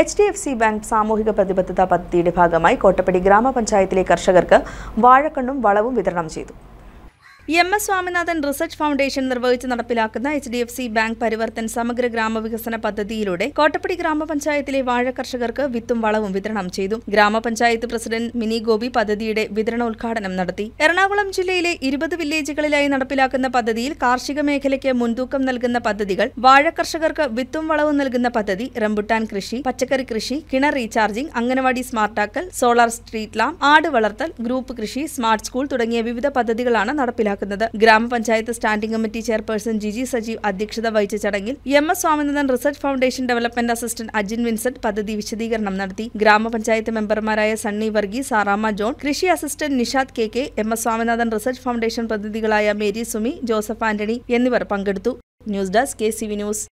H D F C bank സാമൂഹിക പ്രതിബദ്ധത പദ്ധതിയുടെ ഭാഗമായി കോട്ടപ്പടി ഗ്രാമപഞ്ചായത്തിലെ കർഷകർക്ക് വാഴക്കണ്ണും വളവും വിതരണം ചെയ്തു M S Swaminathan research foundation നിർവഹിച്ച് നടപ്പിലാക്കുന്ന H D F C bank Parivartan സമഗ്ര ഗ്രാമവികസന പദ്ധതിയിലൂടെ കോട്ടപ്പടി ഗ്രാമപഞ്ചായത്തിലെ വാഴ കർഷകർക്ക് വിത്തും വളവും വിതരണം ചെയ്തു ഗ്രാമപഞ്ചായത്ത് പ്രസിഡന്റ് മിനി ഗോപി പദ്ധതിയുടെ വിതരണോദ്ഘാടനം നടത്തി എറണാകുളം ജില്ലയിലെ ഇരുപത് വില്ലേജുകളിലായി നടപ്പിലാക്കുന്ന പദ്ധതിയിൽ കാർഷിക മേഖലയ്ക്ക് മുൻതൂക്കം നൽകുന്ന പദ്ധതികൾ വാഴ കർഷകർക്ക് വിത്തും വളവും നൽകുന്ന പദ്ധതി റംബുട്ടാൻ കൃഷി പച്ചക്കറി കൃഷി കിണർ റീചാർജിംഗ് അംഗനവാടി സ്മാർട്ടാക്കൽ സോളാർ സ്ട്രീറ്റ് ലാം ആട് വളർത്തൽ ഗ്രൂപ്പ് കൃഷി സ്മാർട്ട് സ്കൂൾ തുടങ്ങിയ വിവിധ പദ്ധതികളാണ് നടപ്പിലാക്കുന്നത് നടപ്പിലാക്കുന്നത് grama panchayat standing committee chairperson Jiji Sajeev അധ്യക്ഷത വഹിച്ച ചടങ്ങിൽ M S Swaminathan research foundation development assistant Ajin Vincent പദ്ധതി വിശദീകരണം നടത്തി ഗ്രാമപഞ്ചായത്ത് മെമ്പർമാരായ സണ്ണി വർഗീസ് സാറാമ ജോൺ കൃഷി assistant Nishad K K M S Swaminathan research foundation പ്രതിനിധികളായ മേരി സുമി ജോസഫ് ആന്റണി എന്നിവർ പങ്കെടുത്തു news desk K C V news